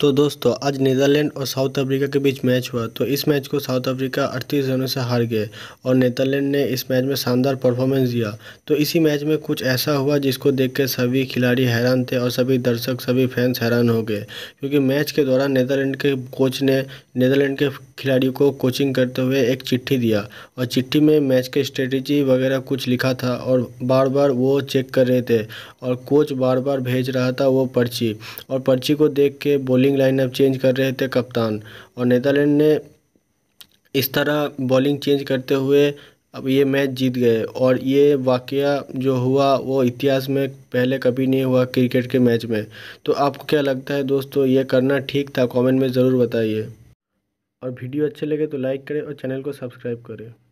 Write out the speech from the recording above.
तो दोस्तों आज नीदरलैंड और साउथ अफ्रीका के बीच मैच हुआ तो इस मैच को साउथ अफ्रीका अड़तीस रनों से हार गए और नीदरलैंड ने इस मैच में शानदार परफॉर्मेंस दिया तो इसी मैच में कुछ ऐसा हुआ जिसको देख के सभी खिलाड़ी हैरान थे और सभी दर्शक सभी फैंस हैरान हो गए क्योंकि मैच के दौरान नीदरलैंड के कोच ने नीदरलैंड के खिलाड़ियों को कोचिंग करते हुए एक चिट्ठी दिया और चिट्ठी में मैच के स्ट्रेटजी वगैरह कुछ लिखा था और बार बार वो चेक कर रहे थे और कोच बार बार भेज रहा था वो पर्ची और पर्ची को देख के बोली बॉलिंग लाइनअप चेंज कर रहे थे कप्तान और नीदरलैंड ने इस तरह बॉलिंग चेंज करते हुए अब ये मैच जीत गए और ये वाक़ जो हुआ वो इतिहास में पहले कभी नहीं हुआ क्रिकेट के मैच में तो आपको क्या लगता है दोस्तों ये करना ठीक था कमेंट में ज़रूर बताइए और वीडियो अच्छे लगे तो लाइक करें और चैनल को सब्सक्राइब करें